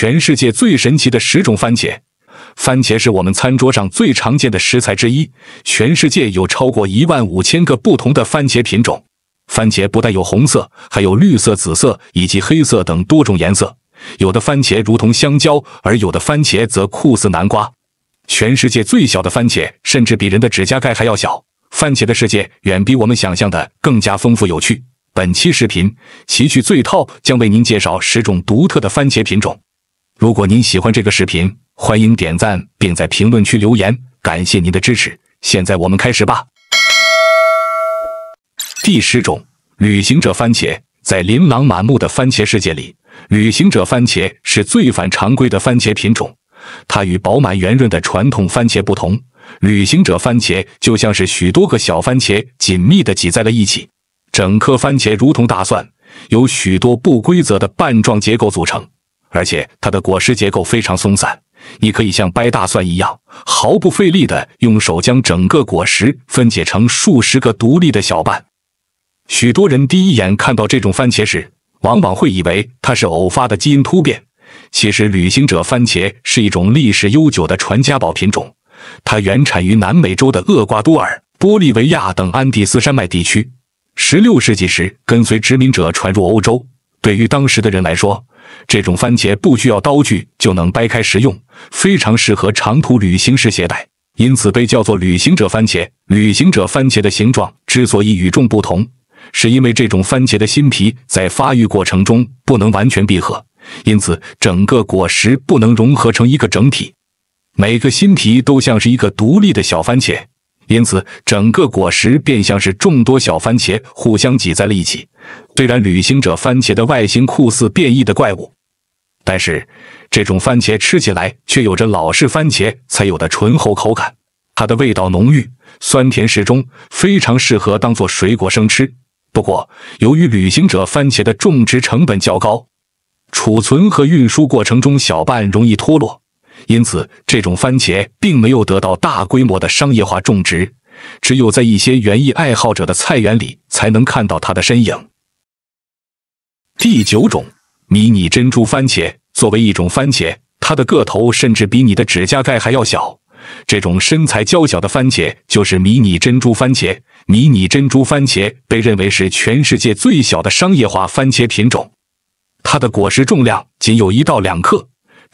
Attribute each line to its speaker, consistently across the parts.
Speaker 1: 全世界最神奇的十种番茄。番茄是我们餐桌上最常见的食材之一。全世界有超过一万五千个不同的番茄品种。番茄不但有红色，还有绿色、紫色以及黑色等多种颜色。有的番茄如同香蕉，而有的番茄则酷似南瓜。全世界最小的番茄甚至比人的指甲盖还要小。番茄的世界远比我们想象的更加丰富有趣。本期视频奇趣最套将为您介绍十种独特的番茄品种。如果您喜欢这个视频，欢迎点赞并在评论区留言，感谢您的支持。现在我们开始吧。第十种，旅行者番茄。在琳琅满目的番茄世界里，旅行者番茄是最反常规的番茄品种。它与饱满圆润的传统番茄不同，旅行者番茄就像是许多个小番茄紧密的挤在了一起，整颗番茄如同大蒜，由许多不规则的瓣状结构组成。而且它的果实结构非常松散，你可以像掰大蒜一样毫不费力的用手将整个果实分解成数十个独立的小瓣。许多人第一眼看到这种番茄时，往往会以为它是偶发的基因突变。其实，旅行者番茄是一种历史悠久的传家宝品种，它原产于南美洲的厄瓜多尔、玻利维亚等安第斯山脉地区。16世纪时，跟随殖民者传入欧洲。对于当时的人来说，这种番茄不需要刀具就能掰开食用，非常适合长途旅行时携带，因此被叫做“旅行者番茄”。旅行者番茄的形状之所以与众不同，是因为这种番茄的新皮在发育过程中不能完全闭合，因此整个果实不能融合成一个整体，每个新皮都像是一个独立的小番茄。因此，整个果实便像是众多小番茄互相挤在了一起。虽然旅行者番茄的外形酷似变异的怪物，但是这种番茄吃起来却有着老式番茄才有的醇厚口感。它的味道浓郁，酸甜适中，非常适合当做水果生吃。不过，由于旅行者番茄的种植成本较高，储存和运输过程中小瓣容易脱落。因此，这种番茄并没有得到大规模的商业化种植，只有在一些园艺爱好者的菜园里才能看到它的身影。第九种，迷你珍珠番茄作为一种番茄，它的个头甚至比你的指甲盖还要小。这种身材娇小的番茄就是迷你珍珠番茄。迷你珍珠番茄被认为是全世界最小的商业化番茄品种，它的果实重量仅有一到两克。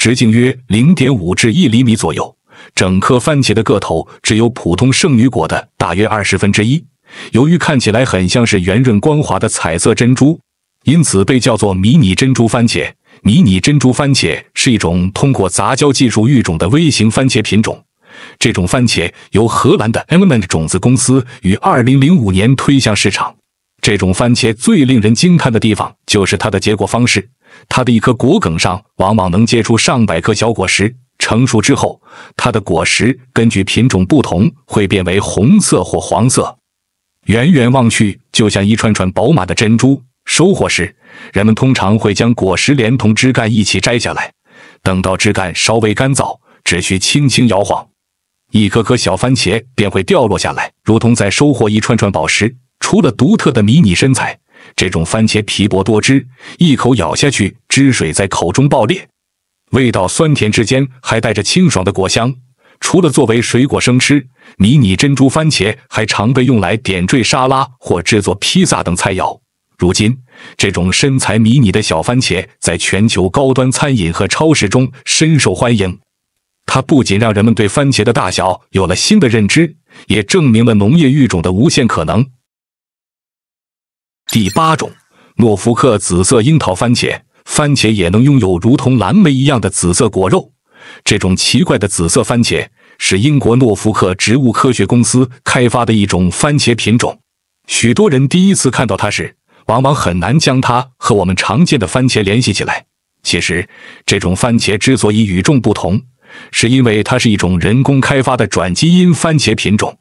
Speaker 1: 直径约零点五至一厘米左右，整颗番茄的个头只有普通圣女果的大约二十分之一。由于看起来很像是圆润光滑的彩色珍珠，因此被叫做“迷你珍珠番茄”。迷你珍珠番茄是一种通过杂交技术育种的微型番茄品种。这种番茄由荷兰的 Element 种子公司于二零零五年推向市场。这种番茄最令人惊叹的地方就是它的结果方式。它的一颗果梗上，往往能结出上百颗小果实。成熟之后，它的果实根据品种不同，会变为红色或黄色，远远望去，就像一串串饱满的珍珠。收获时，人们通常会将果实连同枝干一起摘下来。等到枝干稍微干燥，只需轻轻摇晃，一颗颗小番茄便会掉落下来，如同在收获一串串宝石。除了独特的迷你身材。这种番茄皮薄多汁，一口咬下去，汁水在口中爆裂，味道酸甜之间还带着清爽的果香。除了作为水果生吃，迷你珍珠番茄还常被用来点缀沙拉或制作披萨等菜肴。如今，这种身材迷你的小番茄在全球高端餐饮和超市中深受欢迎。它不仅让人们对番茄的大小有了新的认知，也证明了农业育种的无限可能。第八种，诺福克紫色樱桃番茄，番茄也能拥有如同蓝莓一样的紫色果肉。这种奇怪的紫色番茄是英国诺福克植物科学公司开发的一种番茄品种。许多人第一次看到它时，往往很难将它和我们常见的番茄联系起来。其实，这种番茄之所以与众不同，是因为它是一种人工开发的转基因番茄品种。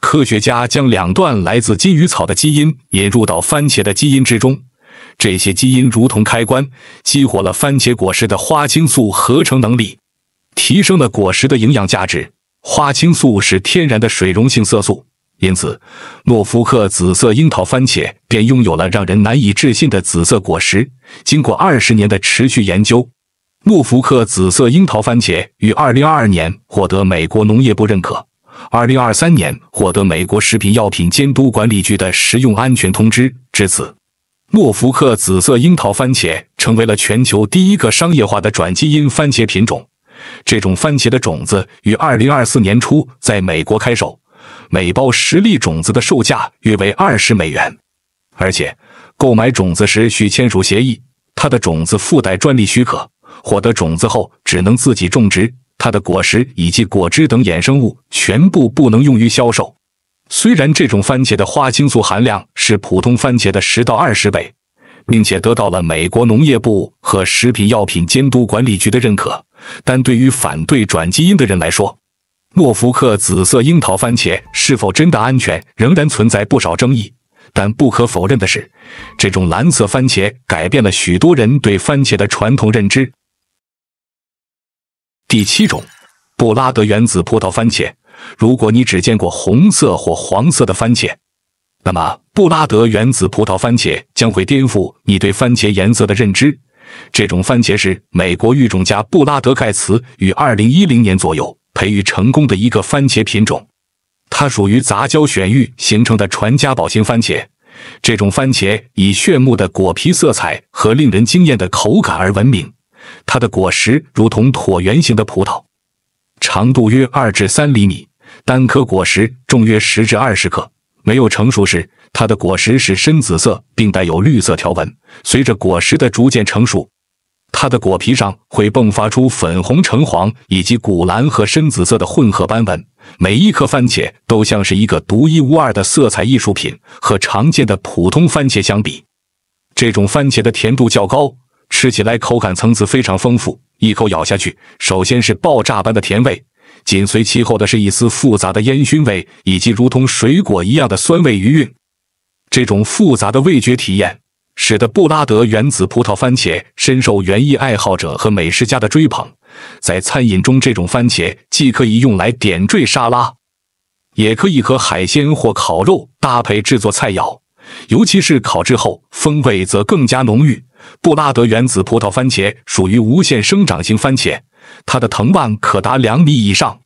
Speaker 1: 科学家将两段来自金鱼草的基因引入到番茄的基因之中，这些基因如同开关，激活了番茄果实的花青素合成能力，提升了果实的营养价值。花青素是天然的水溶性色素，因此诺福克紫色樱桃番茄便拥有了让人难以置信的紫色果实。经过二十年的持续研究，诺福克紫色樱桃番茄于二零二二年获得美国农业部认可。二零二三年获得美国食品药品监督管理局的食用安全通知，至此，诺福克紫色樱桃番茄成为了全球第一个商业化的转基因番茄品种。这种番茄的种子于二零二四年初在美国开售，每包十粒种子的售价约为二十美元，而且购买种子时需签署协议，它的种子附带专利许可，获得种子后只能自己种植。它的果实以及果汁等衍生物全部不能用于销售。虽然这种番茄的花青素含量是普通番茄的十到二十倍，并且得到了美国农业部和食品药品监督管理局的认可，但对于反对转基因的人来说，诺福克紫色樱桃番茄是否真的安全，仍然存在不少争议。但不可否认的是，这种蓝色番茄改变了许多人对番茄的传统认知。第七种，布拉德原子葡萄番茄。如果你只见过红色或黄色的番茄，那么布拉德原子葡萄番茄将会颠覆你对番茄颜色的认知。这种番茄是美国育种家布拉德盖茨于2010年左右培育成功的一个番茄品种。它属于杂交选育形成的传家宝型番茄。这种番茄以炫目的果皮色彩和令人惊艳的口感而闻名。它的果实如同椭圆形的葡萄，长度约二至三厘米，单颗果实重约十至二十克。没有成熟时，它的果实是深紫色并带有绿色条纹；随着果实的逐渐成熟，它的果皮上会迸发出粉红、橙黄以及古蓝和深紫色的混合斑纹。每一颗番茄都像是一个独一无二的色彩艺术品。和常见的普通番茄相比，这种番茄的甜度较高。吃起来口感层次非常丰富，一口咬下去，首先是爆炸般的甜味，紧随其后的是一丝复杂的烟熏味，以及如同水果一样的酸味余韵。这种复杂的味觉体验，使得布拉德原子葡萄番茄深受园艺爱好者和美食家的追捧。在餐饮中，这种番茄既可以用来点缀沙拉，也可以和海鲜或烤肉搭配制作菜肴，尤其是烤制后，风味则更加浓郁。布拉德原子葡萄番茄属于无限生长型番茄，它的藤蔓可达两米以上。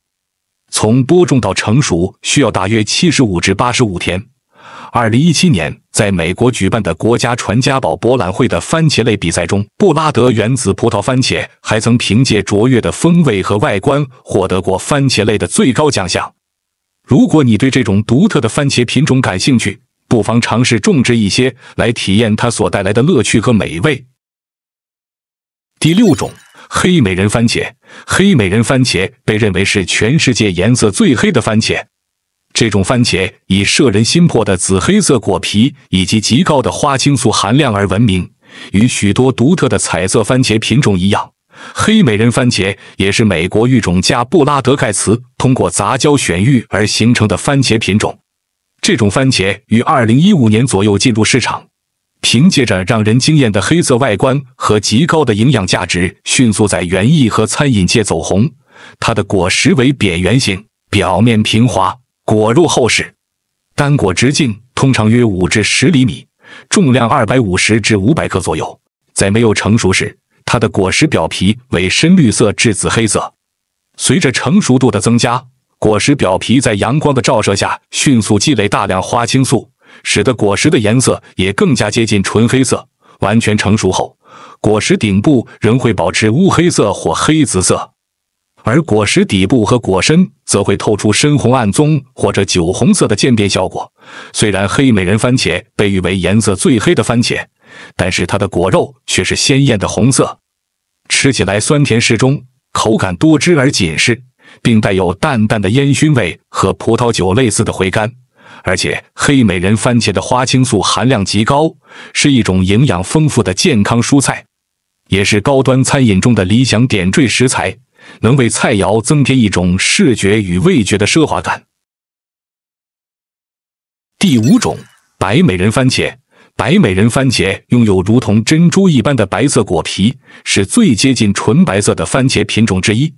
Speaker 1: 从播种到成熟需要大约七十五至八十五天。二零一七年，在美国举办的国家传家宝博览会的番茄类比赛中，布拉德原子葡萄番茄还曾凭借卓越的风味和外观获得过番茄类的最高奖项。如果你对这种独特的番茄品种感兴趣，不妨尝试种植一些，来体验它所带来的乐趣和美味。第六种，黑美人番茄。黑美人番茄被认为是全世界颜色最黑的番茄。这种番茄以摄人心魄的紫黑色果皮以及极高的花青素含量而闻名。与许多独特的彩色番茄品种一样，黑美人番茄也是美国育种家布拉德盖茨通过杂交选育而形成的番茄品种。这种番茄于2015年左右进入市场，凭借着让人惊艳的黑色外观和极高的营养价值，迅速在园艺和餐饮界走红。它的果实为扁圆形，表面平滑，果肉厚实，单果直径通常约5至10厘米，重量250至500克左右。在没有成熟时，它的果实表皮为深绿色至紫黑色，随着成熟度的增加。果实表皮在阳光的照射下，迅速积累大量花青素，使得果实的颜色也更加接近纯黑色。完全成熟后，果实顶部仍会保持乌黑色或黑紫色，而果实底部和果身则会透出深红、暗棕或者酒红色的渐变效果。虽然黑美人番茄被誉为颜色最黑的番茄，但是它的果肉却是鲜艳的红色，吃起来酸甜适中，口感多汁而紧实。并带有淡淡的烟熏味和葡萄酒类似的回甘，而且黑美人番茄的花青素含量极高，是一种营养丰富的健康蔬菜，也是高端餐饮中的理想点缀食材，能为菜肴增添一种视觉与味觉的奢华感。第五种，白美人番茄。白美人番茄拥有如同珍珠一般的白色果皮，是最接近纯白色的番茄品种之一。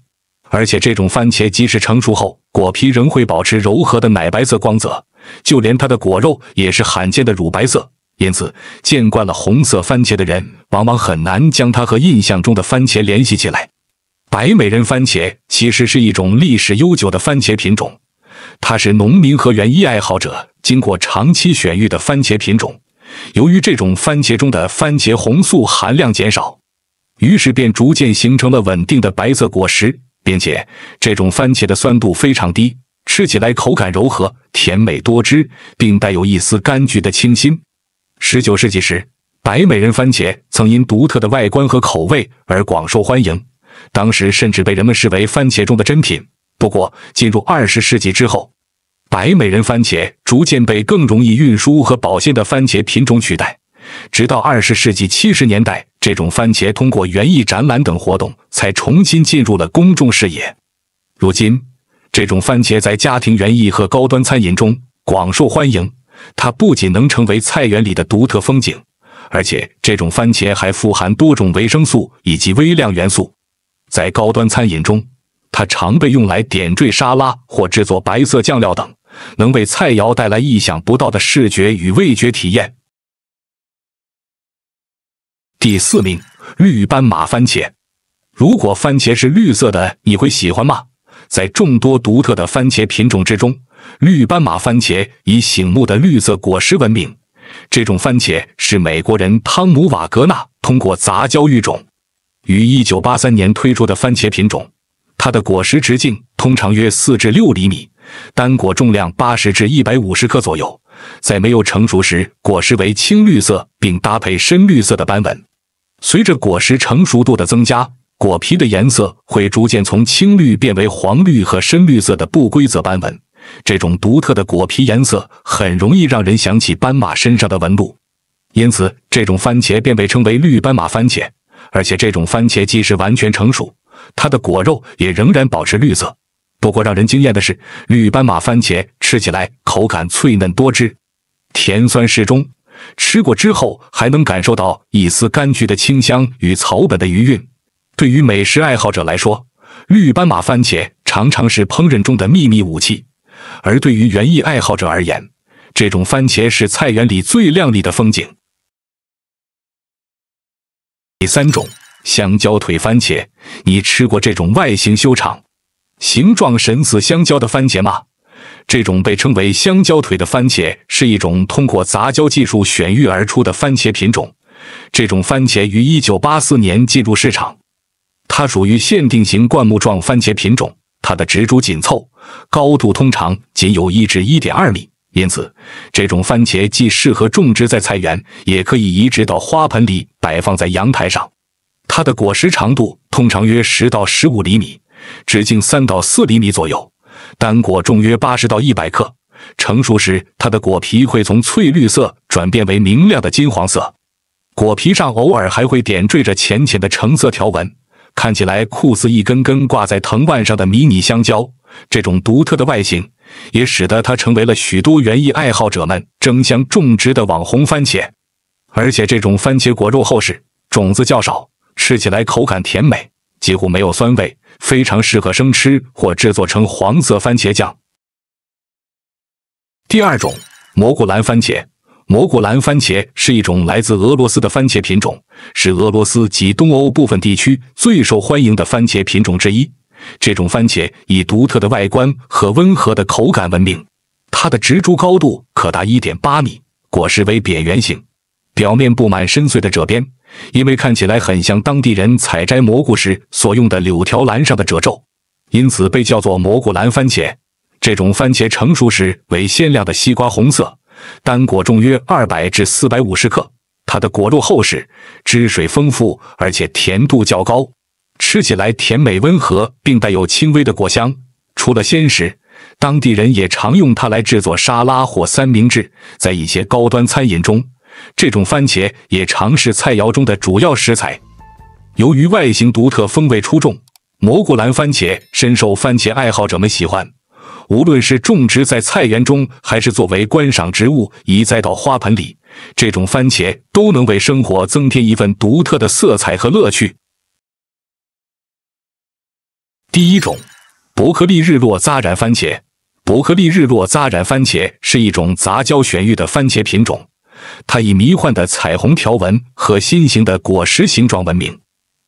Speaker 1: 而且这种番茄即使成熟后，果皮仍会保持柔和的奶白色光泽，就连它的果肉也是罕见的乳白色。因此，见惯了红色番茄的人，往往很难将它和印象中的番茄联系起来。白美人番茄其实是一种历史悠久的番茄品种，它是农民和园艺爱好者经过长期选育的番茄品种。由于这种番茄中的番茄红素含量减少，于是便逐渐形成了稳定的白色果实。并且这种番茄的酸度非常低，吃起来口感柔和、甜美多汁，并带有一丝柑橘的清新。十九世纪时，白美人番茄曾因独特的外观和口味而广受欢迎，当时甚至被人们视为番茄中的珍品。不过，进入二十世纪之后，白美人番茄逐渐被更容易运输和保鲜的番茄品种取代，直到二十世纪七十年代。这种番茄通过园艺展览等活动才重新进入了公众视野。如今，这种番茄在家庭园艺和高端餐饮中广受欢迎。它不仅能成为菜园里的独特风景，而且这种番茄还富含多种维生素以及微量元素。在高端餐饮中，它常被用来点缀沙拉或制作白色酱料等，能为菜肴带来意想不到的视觉与味觉体验。第四名，绿斑马番茄。如果番茄是绿色的，你会喜欢吗？在众多独特的番茄品种之中，绿斑马番茄以醒目的绿色果实闻名。这种番茄是美国人汤姆瓦格纳通过杂交育种于1983年推出的番茄品种。它的果实直径通常约四至六厘米，单果重量八十至一百五十克左右。在没有成熟时，果实为青绿色，并搭配深绿色的斑纹。随着果实成熟度的增加，果皮的颜色会逐渐从青绿变为黄绿和深绿色的不规则斑纹。这种独特的果皮颜色很容易让人想起斑马身上的纹路，因此这种番茄便被称为绿斑马番茄。而且，这种番茄即使完全成熟，它的果肉也仍然保持绿色。不过，让人惊艳的是，绿斑马番茄吃起来口感脆嫩多汁，甜酸适中，吃过之后还能感受到一丝柑橘的清香与草本的余韵。对于美食爱好者来说，绿斑马番茄常常是烹饪中的秘密武器；而对于园艺爱好者而言，这种番茄是菜园里最亮丽的风景。第三种，香蕉腿番茄，你吃过这种外形修长？形状神似香蕉的番茄吗？这种被称为“香蕉腿”的番茄是一种通过杂交技术选育而出的番茄品种。这种番茄于1984年进入市场，它属于限定型灌木状番茄品种，它的植株紧凑，高度通常仅有一至一点二米，因此这种番茄既适合种植在菜园，也可以移植到花盆里摆放在阳台上。它的果实长度通常约十到十五厘米。直径三到四厘米左右，单果重约八十到一百克。成熟时，它的果皮会从翠绿色转变为明亮的金黄色，果皮上偶尔还会点缀着浅浅的橙色条纹，看起来酷似一根根挂在藤蔓上的迷你香蕉。这种独特的外形也使得它成为了许多园艺爱好者们争相种植的网红番茄。而且，这种番茄果肉厚实，种子较少，吃起来口感甜美。几乎没有酸味，非常适合生吃或制作成黄色番茄酱。第二种，蘑菇蓝番茄。蘑菇蓝番茄是一种来自俄罗斯的番茄品种，是俄罗斯及东欧部分地区最受欢迎的番茄品种之一。这种番茄以独特的外观和温和的口感闻名。它的植株高度可达1.8米，果实为扁圆形，表面布满深邃的褶边。因为看起来很像当地人采摘蘑菇时所用的柳条篮上的褶皱，因此被叫做蘑菇篮番茄。这种番茄成熟时为鲜亮的西瓜红色，单果重约二百至四百五十克。它的果肉厚实，汁水丰富，而且甜度较高，吃起来甜美温和，并带有轻微的果香。除了鲜食，当地人也常用它来制作沙拉或三明治，在一些高端餐饮中。这种番茄也常是菜肴中的主要食材。由于外形独特、风味出众，蘑菇蓝番茄深受番茄爱好者们喜欢。无论是种植在菜园中，还是作为观赏植物移栽到花盆里，这种番茄都能为生活增添一份独特的色彩和乐趣。第一种，伯克利日落扎染番茄。伯克利日落扎染番茄是一种杂交选育的番茄品种。它以迷幻的彩虹条纹和心形的果实形状闻名。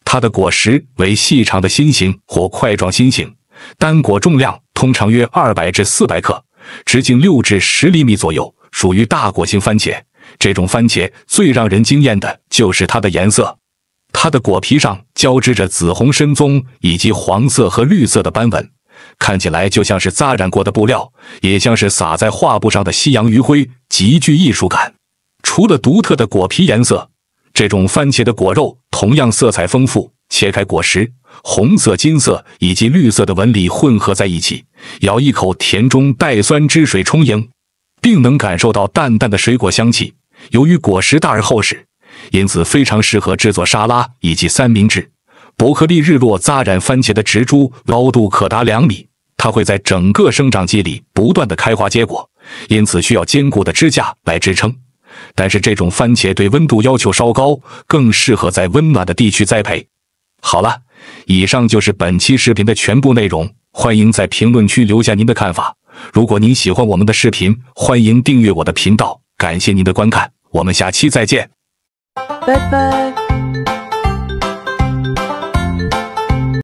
Speaker 1: 它的果实为细长的心形或块状心形，单果重量通常约二百至四百克，直径六至十厘米左右，属于大果型番茄。这种番茄最让人惊艳的就是它的颜色，它的果皮上交织着紫红、深棕以及黄色和绿色的斑纹，看起来就像是扎染过的布料，也像是洒在画布上的夕阳余晖，极具艺术感。除了独特的果皮颜色，这种番茄的果肉同样色彩丰富。切开果实，红色、金色以及绿色的纹理混合在一起。咬一口，甜中带酸，汁水充盈，并能感受到淡淡的水果香气。由于果实大而厚实，因此非常适合制作沙拉以及三明治。伯克利日落扎染番茄的植株高度可达两米，它会在整个生长季里不断的开花结果，因此需要坚固的支架来支撑。但是这种番茄对温度要求稍高，更适合在温暖的地区栽培。好了，以上就是本期视频的全部内容，欢迎在评论区留下您的看法。如果您喜欢我们的视频，欢迎订阅我的频道。感谢您的观看，我们下期再见，拜拜。